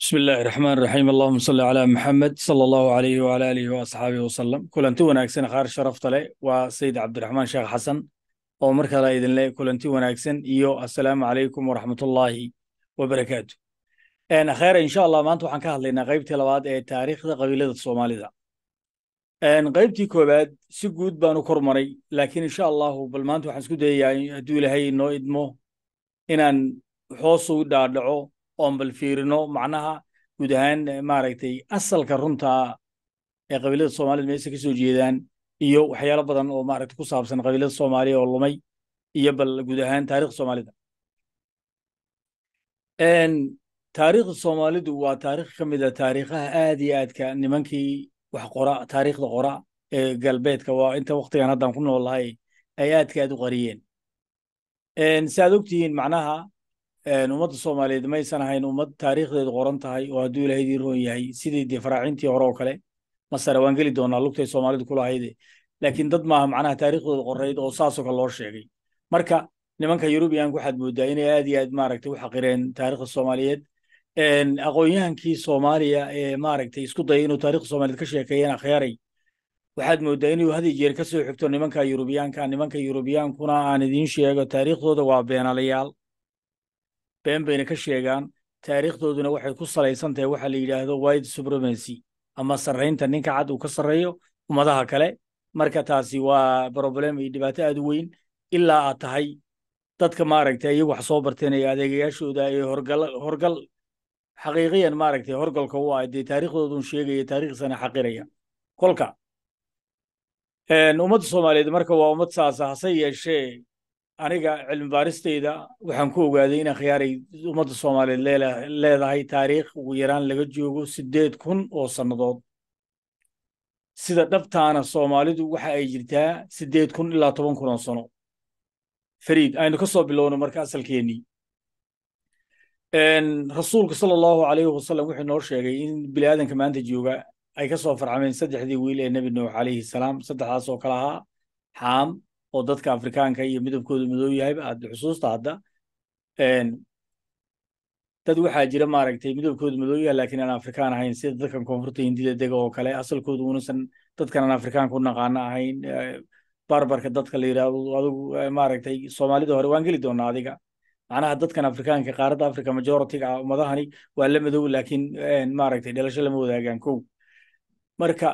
بسم الله الرحمن الرحيم اللهم صل على محمد صلى الله عليه وعلى آله وأصحابه وسلم kulanti wanaagsan qaar sharafta leh waa sayid cabdiraxmaan sheekh xasan oo mar kale idin leh kulanti wanaagsan iyo assalaamu calaykum waraxmatullaahi wabarakaatu kheere insha allah maanta waxaan ka hadlaynaa qaybtii labaad ee taariikhda qabiilada soomaalida qaybtii koowaad si guud baanu kor maray laakiin insha allahu bal maanta waxaan isku dayayaa hadduu ilaahay noo idmo inaan hoos ugu dhaadhaco oon bal fiirino macnaha guud ahaan eh, maaragtay asalka runtaa ee qabiilada soomaalida meesa kasoo jeedaan iyo waxyaalo badan oo maaragta ku saabsan qabiilada soomaaliya oo lumay iyo bal guud ahaan taarikh soomaalida taariikhda soomaalidu waa taarikh ka mida ah taariikhaha aad iyo aadka nimankii wax qora taariikhda qora ee galbeedka waa inta waqtigan haddaan ku nool lahay ay aadka aad u qariyeen si aad ogtihiin macnaha ummadda soomaaliyeed maysan ahayn ummad taariikhdeedu qoran tahay oo hadduu ilaahay roon yahay sidii dee hore oo kale masare waan geli doonaa lugtay soomaalidu ku laakiin dad maaha macnaha taariikhdooda qorayd oo saasoo kale loo sheegay marka nimanka yurubiyan ku moodaa inay aad iyo aad maaragtay u xaqireen taariikhda soomaaliyeed aqoonyahankii soomaaliya ee maaragtay isku dayay inuu taarikhda soomaaliyeed ka sheekeeyeen akhyarey waxaad moodaa inuu had iyo jeer ka soo xigto nimanka yurubiyaanka nimanka yurubiyankuna aan idiin sheego taariikhdooda waa beenalayaal been bayna ka sheegaan taariikhdooduna waxay ku salaysan tahay waxa la yidhaahdo white supremacy ama sarraynta ninka cad uu ka sarreeyo ummadaha kale marka taasi waa broblem iyo dhibaato aad u weyn ilaa aad tahay dadka maaragtay iyagu wax soo barteen ee adeegayaashooda ee horgal xaqiiqiyan maaragtay horgalka u ah dee taariikhdoodun sheegaya taariikhsana xaqiraya kolka ummadda soomaaliyeed marka waa ummad saasa hase yeeshee aniga cilmi baaristayda waxaan ku ogaaday inaan khiyaaray ummadda soomaaliyeed leedahay taariikh ugu yaraan laga joogo siddeed kun oo sannadood sida dhabtaana soomaalidu waxa ay jirtaa siddeed kun ilaa toban kun oo sano fariid aynu ka soo bilowno marka asalkeennii rasuulka sala allahu alayhi wasalam wuxuu noo sheegay in aadanka maanta jooga ay ka soo farcameen saddexdii wiil ee nebi nuux calayhi salaam saddexdaasoo oo kale ahaa xaam oo dadka afrikaanka iyo midabkooda madow yahayba aad xusuusta hadda dad waxaa jira maaragtay midabkooda madow yahay laakiin aan afrikaan ahayn sida dadkan koonfurta hindida dega oo kale asalkoodu unasan dadkan aan afrikaan ku naqaano ahayn barbarka dadka la yidhaahdo adigu maaragtay soomaalida hore waan geli doonaa adiga macnaha dadkan afrikaanka qaaradda africa majoritiga ah ummadahani waa la madow laakiin maaragtay dhalasho lama wadaagaan kow marka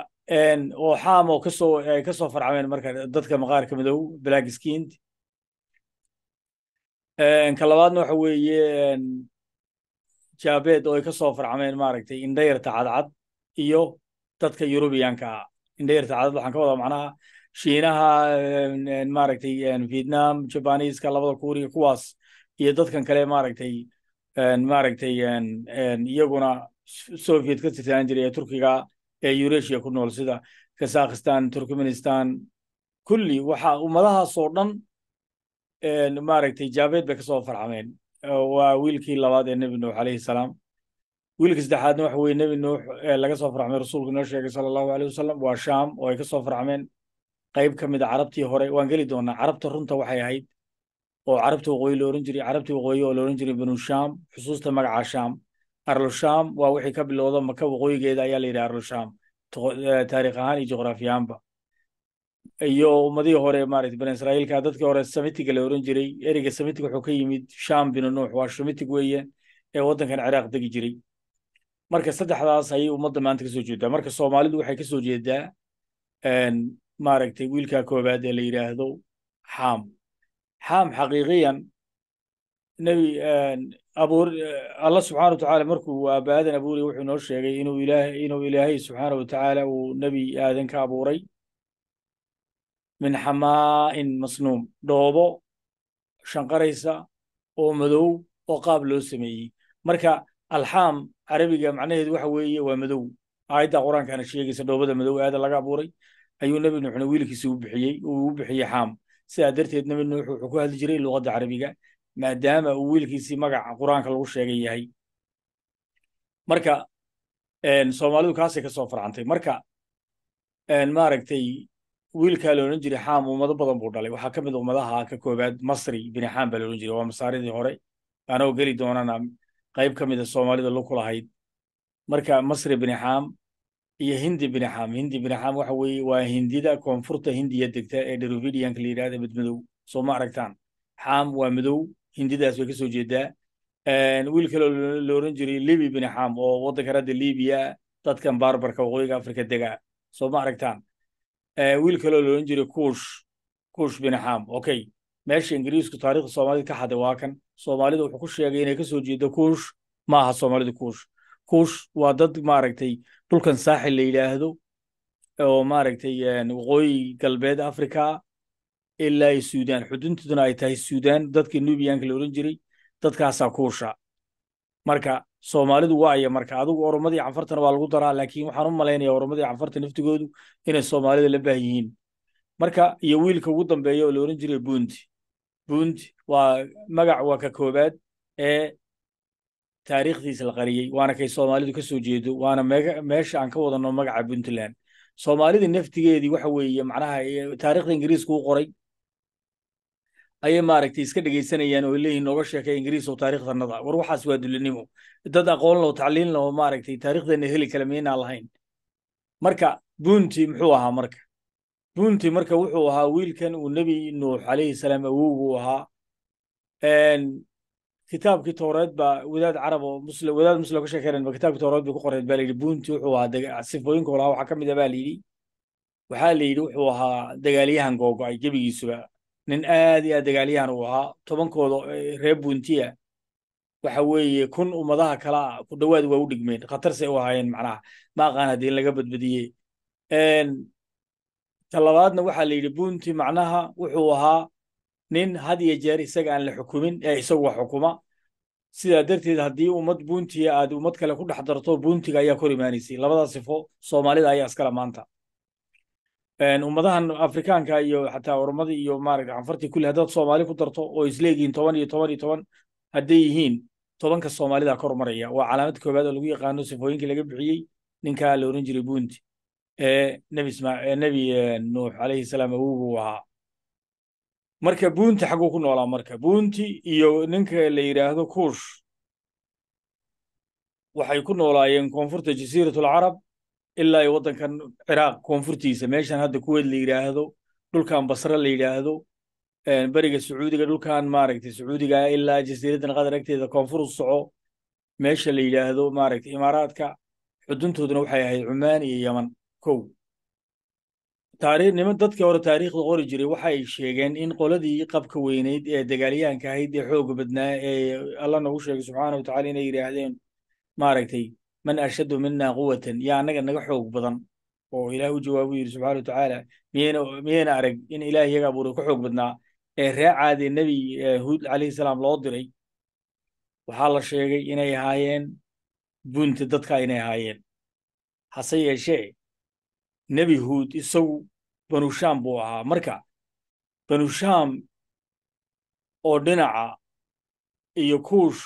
oo xaam kasoo ay kasoo farcameen marka dadka maqaarka madow black skind ka labaadna waxa weeye jabed oo ay kasoo farcameen maaragtay indhayarta cadcad iyo dadka yurubiyanka ah indhayarta cadcad waxaan ka wadaa macnaha shiinaha maaragtay vietnam jabaniiska labada kuuriya kuwaas iyo dadkan kale maaragtay maaragtay iyaguna soviet ka tirsanaan jiray ee turkiga ee yuresia ku nool sida kazakhistan turkmenistan kulli waxa ummadahaasoo dhan maaragtay jaabeed bay kasoo farxameen waa wiilkii labaad ee nebi nuux alayhi salaam wiilka saddexaadna waxa weye nebi nuux laga soo farxmay rasuulku inoo sheegay sala allahu aleyh wasalam waa shaam oo ay kasoo soo farxmeen qayb ka mid a carabtii hore waan geli doonaa carabta runta waxay ahayd oo carabta waqooyi lo ohan jiray carabta waqooyi oo lo ohan jiray banu shaam xusuusta magaca shaam arlusham waa wixii ka bilowda maka waqooyigeeda ayaa la yidhaha arlusham eh, taarikh ahaan iyo juqraafi iyo ummadihii hore maarata bani israa'iilka dadkii hore samitiga la oran jiray ereyga samitig wuxuu ka yimid sham binu nuux waa samitig weeyaan ee waddankan ciraaq degi jiray marka saddexdaas ayay ummadda maanta kasoo jeedaa marka soomaalidu waxay kasoo jeedaa maaragtay wiilka koowaad ee la yidhaahdo xaam xaam xaqiiqiyan nebi eh, abuur eh, alla subxana wa tacaala markuu aabaadan abuuriya wuxuu noo sheegay inuu ilaahay inuu ilaahay subxaana wa tacaala uu nebi aadan ka abuuray min xamaa'in masnuum dhoobo shanqaraysa oo madow oo qaab loo sameeyey marka alxaam carabiga macnaheedu waxa weeye waa madow aayadda qur-aankana sheegaysa dhoobada madow aadan laga abuuray ayuu nebi nuuxna wiilkiisa u bixiyey uu u bixiyey xaam sidaa darteed nebi nuux wuxuu ku hadli jiray luqadda carabiga maadaama uu wiilkiisii magaca aanka lagu sheegan yahay marka soomaalidu kaasay kasoo soo farcantay marka maaragtay wiilkaa loodhan jiray xaam ummado badan buu dhalay waxaa ka mid ah ummadaha ka koobaad masri bini xaam baa la jiray waa masaaridii hore anoo geli doonana qayb ka mida ah soomaalida luku lahayd marka masri bini xaam iyo hindi bini xaam hindi bini xaam waxa weeye waa hindida koonfurta hindiya degta ee daruvidiyanka la yidhahda midmadow soo ma aragtaan xaam waa madow hindidaas way kasoo jeedaa wiil kaloo lo oran jiray libi bin oo waddanka radda libiyaa ah, dadkan barbarka waqooyiga africa dega eh, soo ma aragtaan wiil kaloo lo oran jiray kuush kuush bin okay meesha ingiriisku taarikhda soomaalida ka xaday waa kan soomaalida wuxuu ku sheegay inay kasoo jeedo kuush ma aha soomaalida kuush kuush waa dad maaragtay dhulkan saaxil la yidhaahdo oo maaragtay eh, waqooyi galbeed africa ilaa ay suudaan xuduntuduna ay tahay suudaan dadkii nubiyanka la odhan jiray dadkaasaa kuusha marka soomaalidu waaya marka adigu oromadii canfartana waa lagu daraa laakiin waxaan u malaynaya oromadii canfarta naftigoodu inay soomaalida la baahan yihiin marka iyo wiilka ugu dambeeya oo la odhan jiray buunti buunti waa magac waa ka koobaad ee taariikhdiisa la qariyey waana kay soomaalidu ka jeedo waana meesha aan ka wadanno magaca puntland soomaalida naftigeedii waxa weeye macnaha taariikhda ingiriiska u qoray ayay maaragtay iska dhegaysanayaan oo leeyihin nooga sheekay ingiriis oo taarikhdanada war waxaas waa dulinimo dad aqoon lao tacliin lao maaragtay taarikhdanna heli kale miynaa lahayn marka buunti muxuu ahaa marka buunti marka wuxuu ahaa wiilkan uu nebi nuux calayhi salaam awowgu ahaa kitaabkii towreed baa wadaad carab oo muslim wadaad muslim ka sheekaynayba kitaabkii towreed bay ku qoreen baa la buunti wuxuu ahaa sifooyinka olaha waxaa ka mid ah baa la waxaa la wuxuu ahaa dagaalyahan googo-ay gebigiisuba nin aad iyo aad dagaalyahan uu ahaa tobankooda eh, reer buntiya waxa weeye kun ummadaha kala ah ku dhowaad waa u dhigmeen khatarse u ahaayeen macnaha ma aqaan haddii laga badbadiye talabaadna waxaa la bunti macnaha wuxuu ahaa nin had iyo jeer isaga aan la xukumin ee isaguwa xukuma sidaa darteed haddii ummad buntia aad ummad kale ku dhex darto buntiga ayaa kor imaanaysay labada sifo soomaalida ayaa iskala maanta ummadahan afrikaanka iyo xataa ormada iyo maaragta canfartii kulli haddaad soomaali ku darto oo isleegihiin toban iyo toban iyo toban hadday yihiin tobanka soomaalida kor maraya waa calaamad koowaad oo lagu yaqaano sifooyinkii laga bixiyey ninka la oran jiray bunti ee nebi nuux calayhi salaam awowgu ahaa marka bunti xagguu ku noolaa marka bunti iyo ninka la yidhaahdo kuush waxay ku noolaayeen koonfurta jasiiratul carab ilaa iyo waddankan ciraaq koonfurtiisa meeshan hadda kuweyd la yidhaahdo dhulkan basre la yidhaahdo beriga sacuudiga dhulkan maaragtay sacuudiga ah, ilaa jasiiraddan qatar agteeda koonfur u soco meesha la yidhaahdo maaragtay imaaraadka xuduntooduna waxay ahayd cumaan iyo yeman kow taariikh niman hore taariikhda qori jiray waxay sheegeen in qoladii qabka weyneyd ee dagaalyaanka ahayd ee xooga badnaa ee alla nagu sheegay subxaana wa tacala inay yidhaahdeen maaragtay man ashaddu mina quwatan yaa annaga naga xoog badan oo ilaah u jawaabu yidhi subxana watacaala miyayna miyayna arag in ilaah iyaga abuuray ka xoog badnaa ee reer caadee nebi huud calayhi salaam loo diray waxaa la sheegay inay ahaayeen bunti dadka inay ahaayeen hase yeeshee nebi huud isagu banu banushaam buu ahaa marka banushaam oo dhinaca iyo kuush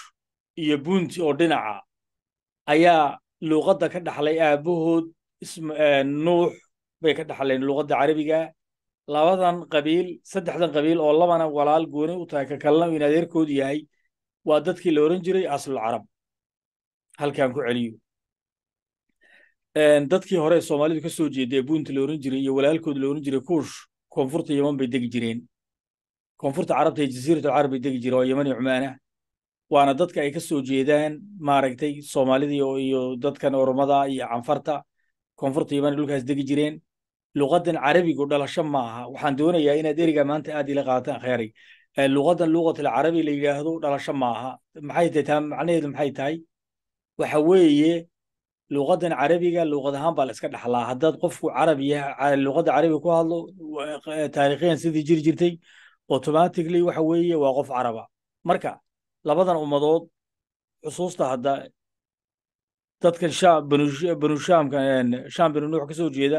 iyo bunti oo dhinaca ayaa luuqadda ka dhaxlay aabbahood nuux bay ka dhaxleen luuqadda carabiga labadan qabiil saddexdan qabiil oo labana walaal gooni u tahay kakalna in adeerkoodu yahay waa dadkii la oran jiray aslulcarab halkan ku celiyo dadkii hore soomaalidu kasoo soo jeeda ee buunta la oran jiray iyo walaalkooda la oran jiray kuush koonfurta yeman bay degi jireen koonfurta carabta ee jasiiratu alcarab bay degi jireen waa yeman iyo cumaana waana dadka ay ka soo jeedaan maaragtay soomaalida iyo dadkan oromada iyo canfarta koonfurta yimana dhulkaas degi jireen luqadan carabigu dhalasho ma aha waxaan doonayaa inaad eriga maanta aad ila qaataan kheyray eh, luqadan luqatul carabi la yidhaahdo dhalasho ma aha maxay tahay macnaheedu maxay tahay waxa weeye luqadan carabiga luqad ahaan baa la iska dhaxlaa haddaad qofku carabi luqadda carabiga ku hadlo eh, taariikhiyan sidii jiri jirtay automatically waxa weeye waa qof caraba marka labadan ummadood xusuusta hadda dadkan banuushaamka shaam binu nuux ka jeeda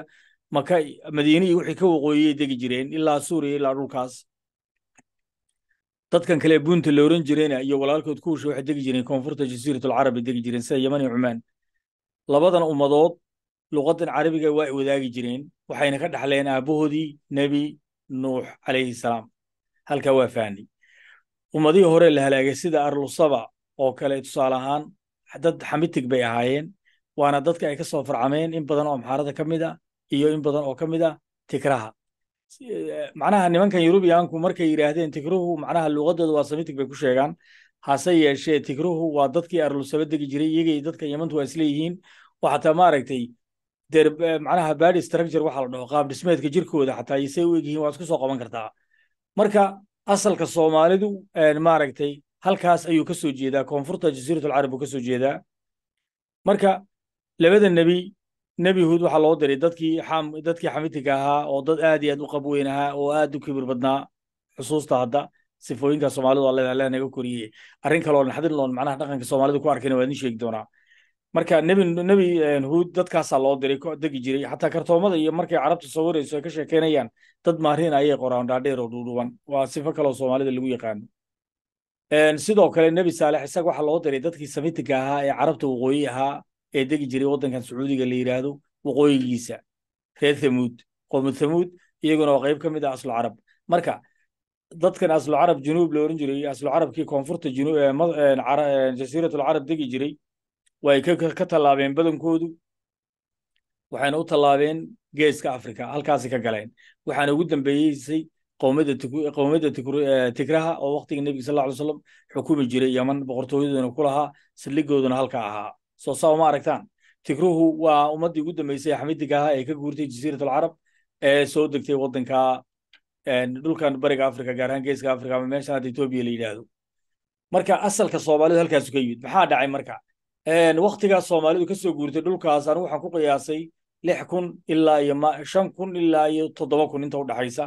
maka madiinihii wixii ka waqooyiyay degi jireen ilaa suuriya ilaa dhulkaas dadkan kale bunta la oran jireyna iyo walaalkood kuusha waxay degi jireen koonfurta jasiiratulcarabi degi jireen sida yaman iyo cumaan labadan ummadood luqadan carabiga waa wadaagi jireen waxayna ka dhaxleen aabahoodii nebi nuux calayhi salaam halkaa waa fahnay ummadihii hore la halaagay sida arlusaba oo kale tusaale ahaan dad xamitig bay ahaayeen waana dadka ay ka soo farcameen in badan oo amxaarada ka mid a ah iyo in badan oo ka mid a ah tikraha macnaha nimankan yurubiyaanku markay yidhaahdeen tikruhu macnaha luuqadooda waa samitig bay ku sheegaan hase yeeshee tikruhu waa dadkii arlusaba degi jiray iyagay dadka yemantu waa isleeyihiin oo xataa maaragtay manaha badi structure waxa la dhaho qaab dhismeedka jirkooda xataa isay u egyihiin waa isku soo qaban kartaa marka asalka soomaalidu maaragtay halkaas ayuu kasoo soo jeedaa koonfurta jasiiratul buu ka jeedaa marka labada nebi nebi huud waxaa loo diray dadkii xam dadkii xamitika ahaa oo dad aad iyo aad u qabweyn ahaa oo aad u kibir badnaa xusuusta hadda sifooyinka soomaalidu alla alla naga koriyey arrin kaloo naxdin loon macnaha dhaqanka soomaalidu ku arkayna waa idin sheegi doonaa marka nebi nebi huud dadkaasaa loo diray degi jiray xataa kartoomada iyo markay carabta soo warayso ay ka sheekeynayaan dad marin ayay qoraan dhaadheer oo dhuudhuban waa sifo kaloo soomaalida lagu yaqaano sidoo kale nebi saalex isaga waxaa loo diray dadkii samitika ahaa ee carabta waqooyi ahaa ee degi jiray waddankan sacuudiga la yidhaahdo waqooyigiisa reer thamuud qoomu thamuud iyaguna waa qayb ka mid ah aslucarab marka dadkan aslucarab junuub la odhan jiray aslucarabkii koonfurta jasiiratulcarab degi jiray way ka tallaabeen badankoodu waxayna u tallaabeen geeska africa halkaasi ka galeen waxaana ugu dambeeyeysay qowmiyadda eh, tigraha oo wakhtiga nebiga sal ly slam xukumi jiray yeman boqortooyadoona ku lahaa halka ahaa soo saa uma aragtaan tigruhu waa ummaddii ugu dambeysay axmidiga ee ka guurtay jasiirat ee soo degtay waddanka eh, dhulkan bariga africa gaar ahaan geeska africa ama meeshan hadda etoobiya la yidhaahdo marka asalka soomaalidu halkaasu ka yimid maxaa dhacay marka eh, wakhtigaas soomaalidu ka soo guurtay dhulkaas anigu waxaan ku qiyaasay lix kun ilaa iyo shan kun ilaa iyo toddoba kun inta u dhaxaysa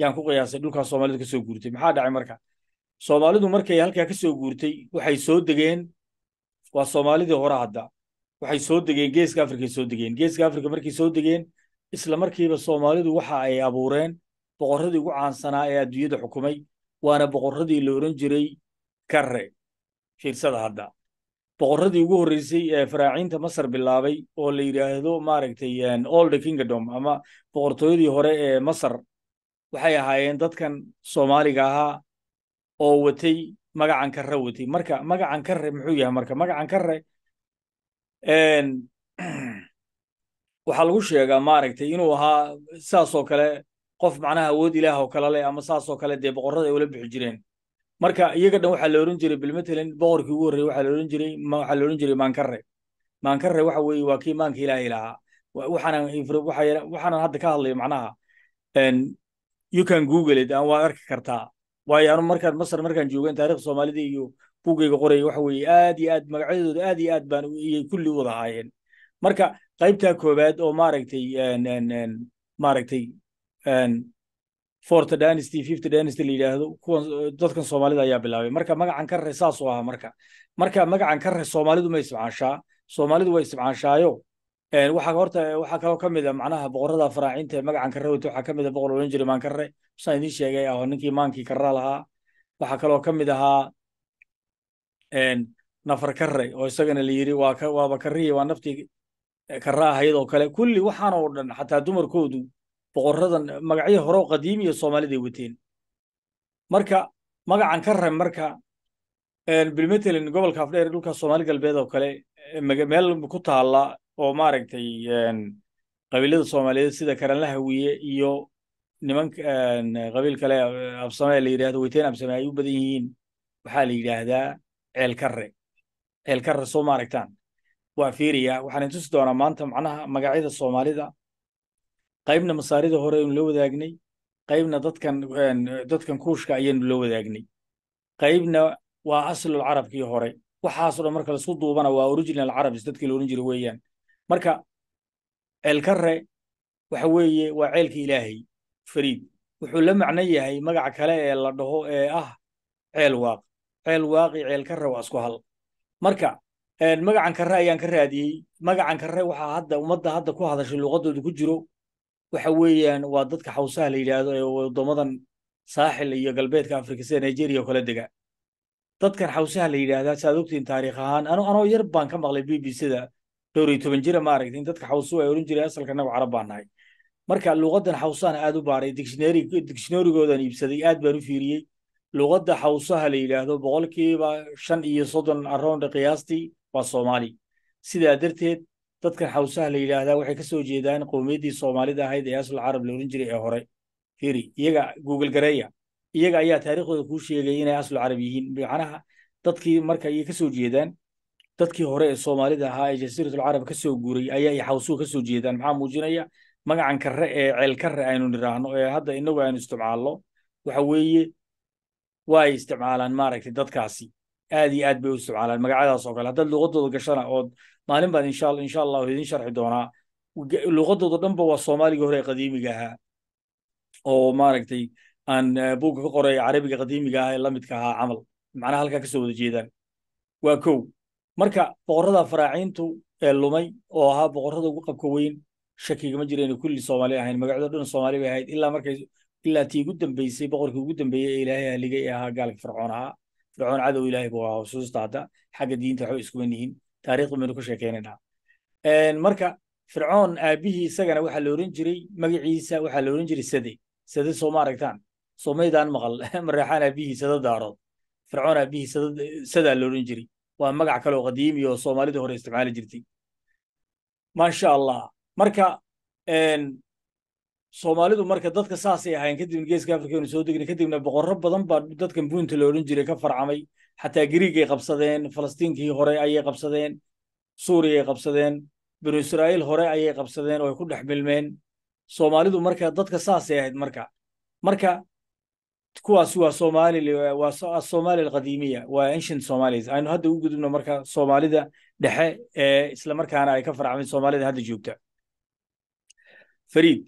yaan ku qiyaasay dhulkaas soomaalida kasoo guurtay maxaa dhacay marka soomaalidu markay halkaa kasoo guurtay waxay soo degeen waa soomaalidii hore hadda waxay soo degeen geeska afrikay soo degeen geeska afrika markay soo degeen isla markiiba soomaalidu waxa ay abuureen boqorradii ugu caansanaa ee adduunyada xukumay waana boqorradii la odhan jiray karre fiirsada hadda boqoradii ugu horreysay ee faraaciinta masar bilaabay oo la yidhaahdo maaragtay old kingdom ama boqortooyadii hore ee masar waxay ahaayeen dadkan soomaaliga ahaa oo watay magacan karre watay marka magacan karre muxuu yahay marka magacan karre waxaa lagu sheegaa maaragtay inuu ahaa saasoo kale qof macnaha awood ilaah oo kale leh ama saasoo kale dee boqorrada ay ula bixi jireen marka iyaga dhan waxaa la ohan jiray bilmatalan boqorkii ugu horreye waxaa la ohan jiray waxaa la ohan jiray maankare maankare waxa weeye waa kii maanka ilaahay lahaa waxaanan hadda ka hadlayo macnaha you can google it waad arki kartaa waayo anu markaan masar markaan joogan taarikh soomaalida iyo buugeyga qoraya waxa weeye aad iyo aad magacyadooda aad iyo aad baan iyay kulli wada ahaayeen marka qaybtaa koobaad oo maaragtay maaragtay forty dynasty fifty dynasty la yidhaahdo kuwan eh, dadkan soomaalida ayaa bilaabay marka magacan kare saasuu ahaa marka marka magacan kare soomaalidu ma ismcaanshaa soomaalidu way ismcaanshaayo waxaa waxaa kaloo ka mid a ah macnaha boqorada faraacinta magacan kare wata waxaa ka mid a ah boqor odhan jiray maan kare saan idiin sheegay aho ninkii maankii karra lahaa waxaa kaloo ka mid ahaa nafar kare oo isagana la yiri waaba karrihi waa naftii karra ahayd oo kale kulli waxaan oo dhan xataa dumarkoodu boqoradan magacyo hore oo qadiimiya soomaaliday wateen marka magacan ka rab marka bilmatelin gobolka afdheer dhulka soomaali galbeed oo kale meel ku taala oo maaragtay qabiilada soomaaliyeed sida karanla hawiye iyo niman qabiil kale eh, absame la yidhahdo weyteen absame ay u badan yihiin waxaa la yidhaahdaa ceelkare ceelkare soo maaragtaan waa fiiriya waxaan intusi doonaa maanta macnaha magacyada soomaalida qaybna masaarida hore aynu la wadaagnay qaybna dadkan dadkan kuushka ayaynu la wadaagnay qaybna waa aslul carabkii hore waxaaso dhan marka laisku duubana waa original carabs dadkii la odhan jira weeyaan marka ceelkarre waxa weeye waa ceelkii ilaahay fariid wuxuu la macno yahay magac kale ee la dhaho ee ah ceel waaq ceel waaqi ceelkarre waa isku hal marka magacan karre ayaan ka raadiyey magacan karre waxaa hadda ummadda hadda ku hadashay luuqadooda ku jiro waxa weeyaan waa dadka xawsaha la yidhaahdo ee wadamadan saaxil iyo galbeedka afrika sida nigeria oo kala dega dadkan xawsaha la yidhaahdaa si aad taariikh ahaan ano anoo yar baan ka maqlay b b c da dhowr iyo toban jira maaragtay in dadka xawsuhu ay odhan jiray asalka annagu carab baan nahay marka luuqaddan xawsahan aad u baaray digshineri digshinarigoodan iibsaday aad baan u fiiriyey luuqadda xawsaha la yidhaahdo boqolkiiba shan iyo soddon arounda qiyaastii waa soomaali sidaa darteed dadkan xawsaha la yidhaahdaa waxay kasoo jeedaan qowmiyaddii soomaalida ahayd ee asl carab la ohan jiray ee hore firi iyaga google gareeya iyaga ayaa taariikhdooda kuu sheegaya inay aslu carab yihiin macnaha dadkii marka iy ka jeedaan dadkii hore ee soomaalida ahaa ee jasiiratul carab ka guuray ayaa iyo xawsuhu ka jeedaan maxaa muujinaya magacan karre ee ceelkarre aynu nidhaahno ee hadda inagu aynu isticmaalno waxa weeye way isticmaalaan maaragtay dadkaasi aad iyo aad bay u isticmaalaan magacadaas oo kale haddaad luqadooda gashana ood maalin baan insha alla insha allahu idin sharxi doonaa luqadooda dhanba waa soomaaliga hore qadiimiga ahaa oo maaragtay aan eh, buugga ka qoray carabiga qadiimiga ah ee la ahaa camal macnaha halkaa ka wada jeedaan waa kow marka boqorrada faraaciintu ee lumay oo ahaa boqorrada ugu qabka weyn shakiga ma jirayna kulli soomaali ahayn magacdoo dhan soomaali bay ahayd ilaa markay ilaa tii ugu dambeysay boqorkii ugu dambeeyey ee ilaahay haligay ee ahaa gaalka fircoon ahaa fircoon cadow ilaahay buu ahaa xusuusta xagga diinta waxba iskuman yihiin taarikhdu maynu ku sheekeynaynaa marka fircoon aabihii isagana waxaa la oran jiray magaciisa waxaa la oran jiray sade sade sooma aragtaan soomaydaan maqal mareexaan aabbihii sade daarood fircoon aabbihii sadaa la oran jiray waa magac kaleoo qadiimi oo soomaalida hore isticmaali jirtay maasha allah marka soomaalidu marka dadka saasay ahayn kadibna geeska afrika aynu soo degnay kadibna boqorro badan baa dadkan buunta la odhan jiray ka farcamay xataa griigay qabsadeen falastiinkii hore ayay qabsadeen suuriyay qabsadeen binu israa'iil hore ayay qabsadeen oo ay ku dhex milmeen soomaalidu marka dadka saasay ahayd marka marka kuwaas waa somali waa somali alqadiimiya waa ancient somalis aynu hadda u gudubno marka soomaalida dhexe ee islamarkaana ay ka farcmay soomaalida hadda joogta fariid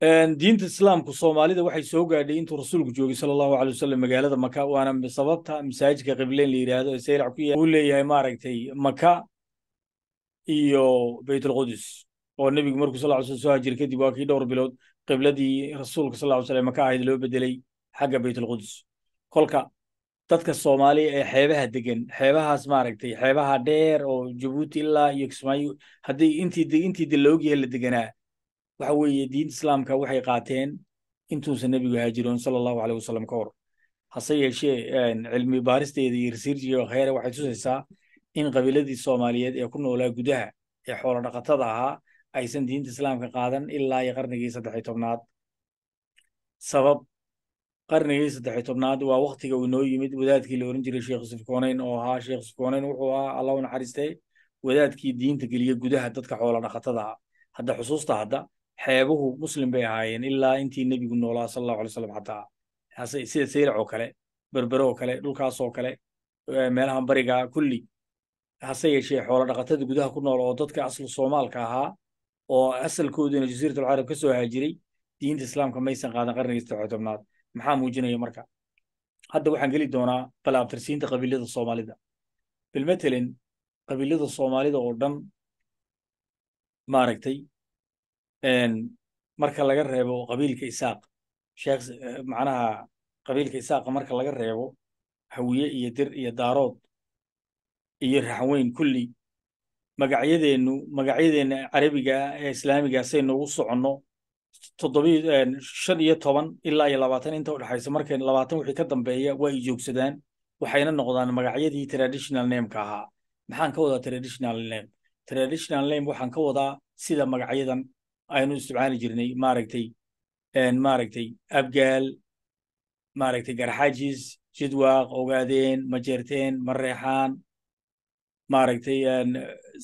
diinta islaamku soomaalida waxay soo gaadhay intuu rasuulku joogay sala allahu calay wasalam magaalada maka waana sababta masaajidka qibleen la yidhaahdo ee saylac ku uu leeyahay maaragtay maka iyo baytulqudus oo nebigu markuu sal sl soo hajir kadib waa kii dhowr bilood qibladii rasuulka sal ly slam maka ahayd loo bedelay xagga baytulqudus kolka dadka soomaaliya ee xeebaha degan xeebahaas maaragtay xeebaha dheer oo jabuuti ilaa iyo kismaayo haddii intii intii daloogiya la deganaa waxa weeye diinta islaamka waxay qaateen intuusan nebigu haajiroon sala allahu aleyh wasalam ka hor hase yeeshee cilmi baaristeeda iyo risiirjiga khayre waxay tusaysaa in qabiiladii soomaaliyeed ee ku noolaa gudaha ee xoolo dhaqatada ahaa aysan diinta islaamka qaadan ilaa iyo qarnigii saddexiy tobnaad sabab qarnigii saddexiy tobnaad waa waktiga uu inoo yimid wadaadkii la oran jiray sheekh yusuf oo ahaa sheekh yusuf wuxuu ahaa allah naxariistay wadaadkii diinta geliya gudaha dadka xoolo dhaqatada ah hadda xusuusta hadda xeebuhu muslim bay ahaayeen ilaa intii nebigu noolaa sal allahu alay slam xataa sida saylac oo kale berbere oo kale dhulkaasoo kale meelahan bariga kulli hase yeeshee xoolo dhaqatada gudaha ku nool oo dadka aslu soomaalka ahaa oo asalkooduna jasiirat alcarab ka soo haajiray diinta islaamka maysan qaadan qarniga sadexoo tobnaad maxaa muujinaya marka hadda waxaan geli doonaa balaabtirsiinta qabiilada soomaalida bilmatelin qabiilada soomaalida oo dhan maaragtay marka laga reebo qabiilka isaaq sheekh eh, macnaha qabiilka isaaqa marka laga reebo hawiye iyo dir iyo daarood iyo raxweyn kulli magacyadeennu magacyadeenna carabiga ah ee islaamiga ah saynoogu soconno toddobii eh, shan iyo toban ilaa iyo labaatan inta udhexayso markay labaatan wixii ka dambeeya waa ay joogsadaan waxayna noqdaan magacyadii traditional nameka ahaa maxaan ka wadaa traditional name traditional name waxaan ka wadaa sida magacyadan aynu istimaali jirnay maaragtay maaragtay abgaal maaragtay garxajis jidwaaq ogaadeen ma mareexaan ma reexaan maaragtay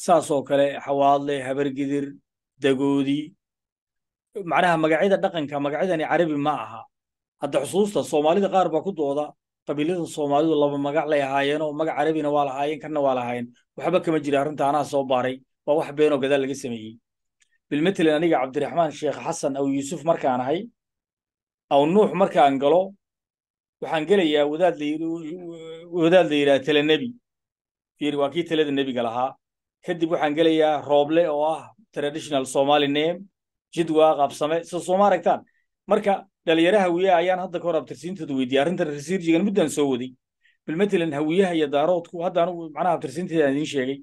saasoo kale xawaadle habargidir dagoodi macnaha magacyada dhaqanka magacyadani carabi ma aha hadda xusuusta soomaalida qaar baa ku dooda qabiilada soomaalidu laba magac lay ahaayeen oo magac carabina waa lahaayeen kanna waa lahaayeen waxba kama jira arrinta anaa soo baaray waa wax beenoo gadaal laga sameeyey bilmatelin aniga cabdiraxmaan sheekh xasan aw yuusuf markaan ahay aw nuux markaan galo waxaan gelayaa wadaad la yidhaha telenebi fiir waa kii talada nebiga lahaa kadib waxaan gelayaa rooble oo ah traditional somali name jidwa qaabsame sida sooma aragtaan marka dhalinyaraha hawiyaha ayaan hadda ka hor abtirsiintooda weydiyay arrintan reserjigan muddaan soo waday bilmatelin hawiyaha iyo daaroodku hadda anugu macnaha abtirsiinteeda idin sheegay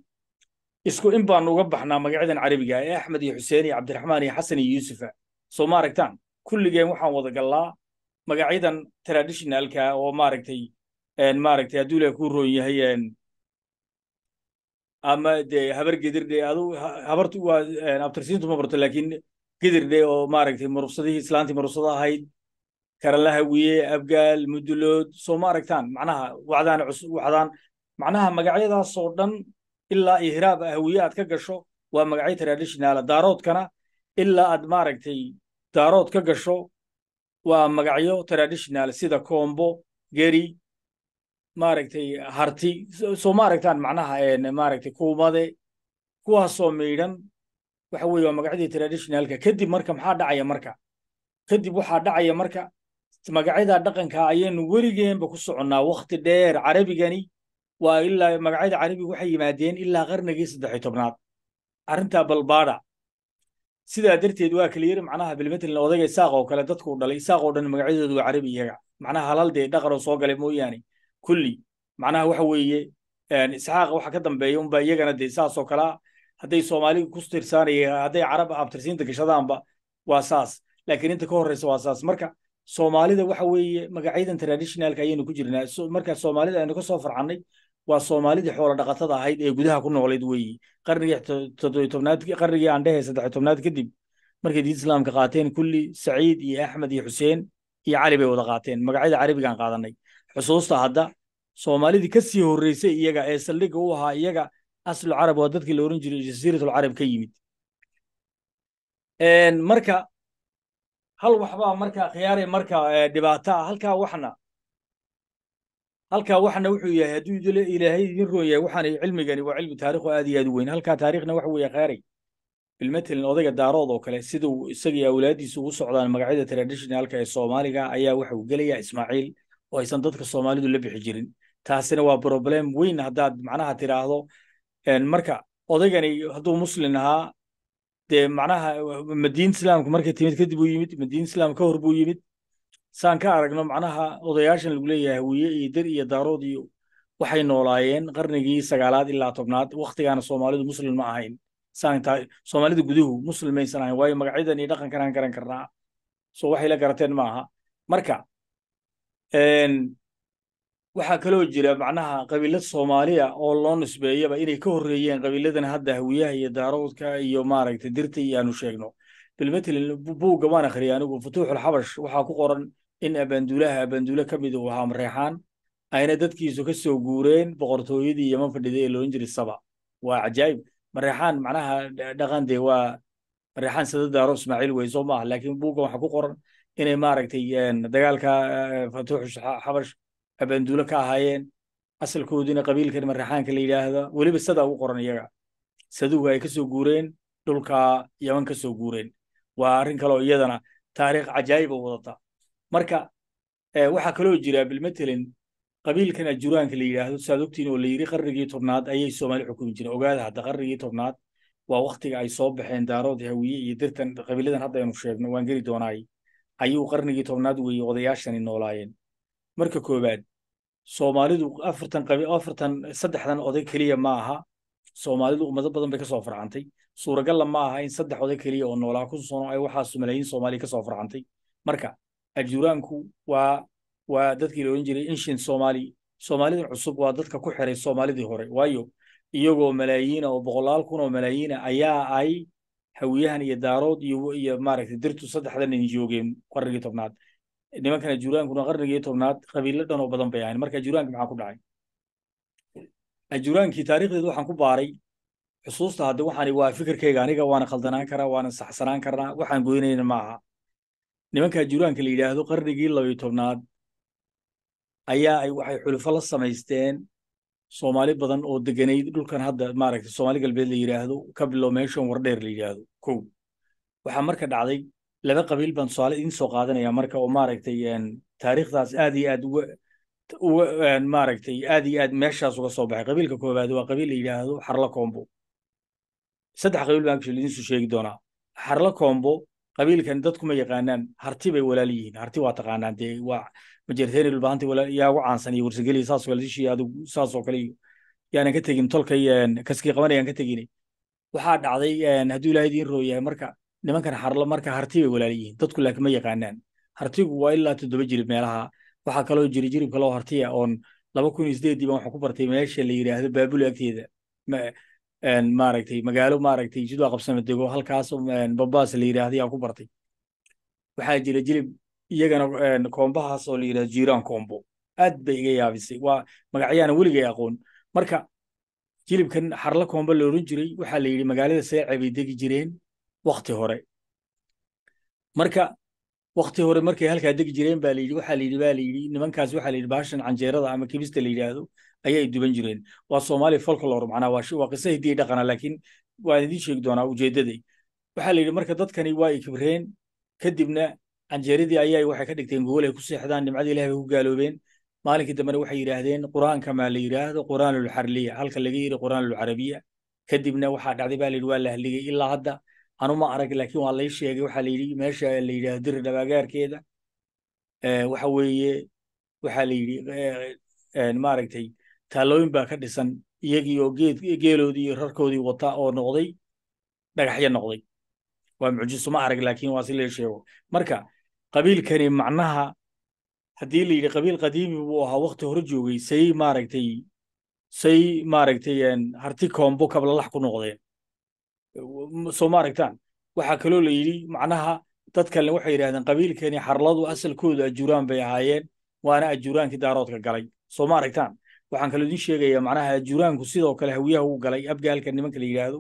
isku in baan uga baxnaa magacyadan carabiga ee axmed iyo xuseen iyo cabdiraxmaan iyo xasan iyo yuusufa soo ma aragtaan kulligeen waxaan wada gallaa magacyadan traditionalka ah oo maaragtay maaragtay hadduu ilahay kuu roon yahay ama dee habar gedirdhe adu habartu waa abtirsiintu ma barto laakiin gedirdhe oo maaragtay marufsadihii islaantii marufsada ahayd karalahawiye abgaal mudulood soo ma aragtaan macnaha wacdaan wacdaan macnaha magacyadaasoo dhan ilaa ihraab ahawiye aad ka gasho waa magacyo traditional daaroodkana ilaa aad maaragtay daarood ka gasho waa magacyo traditional sida kombo geri maaragtay harti soo ma aragtaan macnaha maaragtay kuumade kuwaasoo maydhan waxa weye waa magacyadii traditionalka kadib marka maxaa dhacaya marka kadib waxaa dhacaya marka magacyada dhaqanka ayaynu werigeenba ku soconnaa wakhti dheer carabigani waa ilaa magacyada carabigu waxay yimaadeen ilaa qarnigii saddex iyo tobnaad arrintaa balbaada sidaa darteed waa kala macnaha bilmatelin odayga isaaq oo kale dadkuu dhalay isaaq oo dhan magacyadoodu waa carabi iyaga macnaha halaldee dhaqanoo soo galay mooyaane kulli macnaha waxa weeye isxaaqa waxa ka dambeeya unbaa iyagana dee saasoo kalea hadday soomaaliga ku tirsaanaya hadday carab abtirsiinta gashadaanba waa saas laakiin inta ka horreysa waa saas marka soomaalida waxa weeye magacyadan traditionalka ayaynu ku jirnaa marka soomaalida aynu ka soo farcannay waa soomaalidii xoolo dhaqatada ahayd ee gudaha ku noolayd weeyi qarnigii aan dhehay saddex tobnaad kadib markay diinta islaamka qaateen kulli saciid iyo axmed iyo xuseen iyo cali bay wada qaateen magacyada carabigaan qaadanay xusuusta hadda soomaalidii ka horreysay iyaga ee saldhigga u ahaa iyaga aslu carab waa dadkii la odhan jiray jasiiratul carab ka yimid marka hal waxbaa marka khiyaare marka eh, dhibaataa ah. halkaa waxna halkaa waxana wuxuu yahay hadduu ilaahay idin roon yahay cilmigani waa cilmi taarikhu aad iyo aad u weyn halkaa taarikhna waxa weeye khaaray bilmatelin odayga daarood oo kale siduu isagii awlaadiisa ugu socdaan magacyada traditionalka ee soomaaliga ayaa waxau gelaya ismaaciil oo aysan dadka soomaalidu la bixi jirin taasina waa problem weyn haddaad macnaha tiraahdo marka odaygani hadduu muslin ahaa dee macnaha madiin islaamku markay timid kadib uu yimid madiin islaam ka hor buu yimid saan ka aragno macnaha odayaashan lagu leeyahay wiye iyo der iyo daarood iyo waxay noolaayeen qarnigii sagaalaad ilaa tobnaad waktigaana soomaalidu muslim ma ahayn soomaalida guduhu muslim ahayn waayo magacyadan iyo dhaqankan garan karnaa so waxay la garateen ma aha marka waxaa kaloo jira macnaha qabiilad soomaaliya oo loo nisbeeyaba inay ka horreeyeen qabiiladan hadda hawiyaha iyo daaroodka iyo maaragtay dirta aanu sheegno bilmatelin buugga waan akhriya anigu futuuxul waxaa ku qoran in abandulaha abandule ka midu wahaa mareexaan ayna dadkiisu ka soo guureen boqortooyadii yeman fadhiday ee loodhan jiray saba waa cajaa'ib mareexaan macnaha dhaqan dee waa mareexaan sadadaaro ismaaciil wey soo maaha laakiin buuggan waxa ku qoran inay maaragtay dagaalka fatuuxu xabash abandule ka ahaayeen asalkoodina qabiilkan mareexaanka la yidhaahda weliba sadaa ugu qoran iyaga saduga ay ka guureen dhulka yeman ka guureen waa arrin kaleoo iyadana taariikh cajaa'ib wadata marka eh, waxaa kaloo jira bilmatelin qabiilkan ajuraanka la yidhaahdo saad ogtiin oo la yidhi qarnigii tobnaad ayay soomaali xukumi jireen ogaada hadda qarnigii tobnaad waa waktiga ay soo baxeen daarood hawiye iyo dirtan qabiiladan hadda aynu sheegno waan geli doonaay ayuu qarnigii tobnaad weeye odayaashani noolaayeen marka koowaad soomaalidu afartan afartan saddexdan oday keliya ma aha soomaalidu ummado badan bay kasoo farcantay suuragalla ma aha in saddex oday keliya oo noolaa ku sano ay waxaa sumalayin soomaaliya kasoo farcantay marka ajuraanku waa waa dadkii la odhan jiray inshin somaali soomaalida cusub waa dadka ku xiray soomaalidii hore waayo iyagoo malaayiina ah oo boqolaal kun oo malaayiina ah ayaa ay hawiyahan iyo daarood iyo maaragtay dirtu saddexda nin joogeen qarnigii tobnaad nimankan ajuraankuna qarnigii tobnaad qabiilo dhan oo badan bay ahayn marka ajuraanka maxaa ku dhacay ajuraankii taarikhdeedu waxaan ku baaray xusuusta hadde waxaan waa fikirkayga aniga waana khaldanaan karaa waana saxsanaan karnaa waxaan goynayna ma nimanka juraanka la yidhaahdo qarnigii labayo tobnaad ayaa ay waxay xulufo la samaysteen soomaali badan oo deganayd dhulkan hadda maaragtay soomaali galbeed la yidhaahdo ka bilow meeshan wardheer la yidhaahdo kow waxaa marka dhacday laba qabiil baan tusaale idiin soo qaadanaya marka oo maaragtay taariikhdaas aad iyo aad maaragtay aad iyo aad meeshaas uga soo baxay qabiilka koowaad waa qabiil la yidhaahdo xarla kombo saddex qabiil baan actually idiin sheegi doonaa xarla kombo qabiilkan dadku ma yaqaanaan harti bay walaal yihiin harti waa taqaanaan dee waa majerteenilbaanta yaa ugu caansan iyo warsageliya saas kale dishii adigu saasoo kale iyo yaanan ka tegin tolkay kaskii qabanayaan ka tegin waxaa dhacday hadduu ilaahay idiin roo marka nimankan xarlo marka harti bay walaal yihiin dadku laakiin ma yaqaanaan hartigu waa ilaa toddoba jirib meelaha waxaa kaloo jiri jiribka loo hartiya ah, oon laba kun iyo sideediiban waxaan ku bartay meesha la yidhaahdo baabul agteeda maaragtay magaalo maaragtay jidoo qabsama dego halkaas babas la yidhaahda yaa ku bartay waxaa jira jilib iyagana koombahaas oo la yidhahdo jiiraan koombo aad bay iga yaabisay waa magacyaana weligay aqoon marka jilibkan xarla koombo la oran jiray waxaa la yidhi magaalada seece bay degi jireen wakti hore marka wakti hore markay halkaa degi jireen baa la yidhi waxaa la yidhi baa la yidhi nimankaas waxaa la yidhi baashan canjeerada ama kibista la yidhaahdo ayay duban jireen waa somalia folklor manaa waa qisa hidiya dhaqana laakiin waan idiin sheegi doonaa ujeedaday waxaa la yidhi marka dadkani waa ay kadibna canjeeradii ayaa waxay ka dhigteen gogol ay ku seexdaan nimcadii ilahi ku gaaloobeen maalinkii dambena waxay yidhaahdeen qur-aankamaa la yidhaahdo qur-aanulxarliya halka laga yidhi qur-aanulcarabiya kadibna waxaa dhacday baa layidhi waa la hadligay ilaa hadda anuma arag laakiin waa lay sheegay waxaa layidhi meesha la yidhahdo diri dhabaagaarkeeda waxa weeye waxaa la yidhi maaragtay taalooyin baa ka dhisan iyagii oo geeloodii iyo rarkoodii wataa oo noqday dhagaxyo noqday waa mucjiso arag laakiin waa si lee sheego marka qabiilkani macnaha haddii la yidhi qabiil qadiimi buu ahaa wakti hore joogay say maaragtay say maaragtay harti koombo kablalax ku noqdeen soo ma aragtaan waxaa kaloo la yidhi macnaha dad waxay yidhahdeen qabiilkani xarladu asalkooda ajuraan bay ahaayeen waana ajuraankii daaroodka galay soo ma aragtaan waxaan kaloo idin sheegayaa macnaha juraanku sidoo kale hawiyaha uu galay abgaalka nimanka la yidhaahdo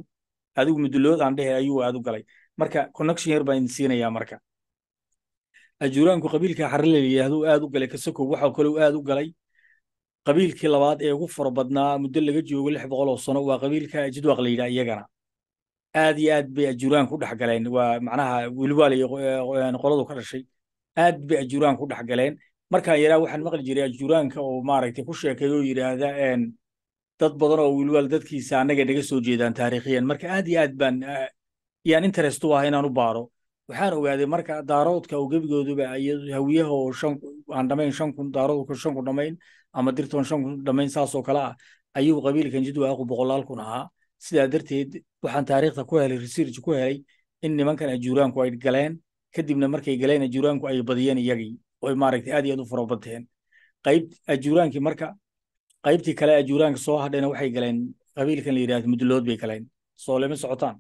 adigu mudulood aan dhehe ayuu aad u galay marka connection yar baan siinayaa marka ajuraanku qabiilka xarrila la yidhaahdo aad u galay kasakow waxaa kaloo aad u galay qabiilkii labaad ee ugu fara badnaa muddo laga joogo lix boqol oo sano waa qabiilka jidwaq la yidhaha iyagana aad iyo aad bay ajuraan ku dhex waa macnaha wilwaal iyo qoladu ka dhashay aad bay ajuraan ku dhex markaan yaraa waxaan maqli jiray ajuraanka oo maaragtay ku sheekay oo yidhaahda dad badan oo wiilwaal dadkiisa annaga naga soo jeedaan taariikhiyan marka aad iyo aad baan ah, yaan interest u ah inaan u baaro waxaan ogaaday marka daaroodka oo gebigooduba hawiyaha oo aan dhamayn shan kun daaroodka shan kun dhamayn ama dirtoon shan kun dhamayn saasoo kale ah ayuu qabiilkan jidwaaqu boqolaal kun ahaa sidaa darteed waxaan taariikhda ku helay research ku helay in nimankan ajuraanku ay galeen kadibna markay galeen ajuraanku ay badiyeen iyagii way maaragtay aad iyo aad u fara badteen qayb ajuuraankii marka qaybtii kale ajuuraanka soo hadhayna waxay galeen qabiilkan la yidhahdo mudlood bay galeen soo socotaan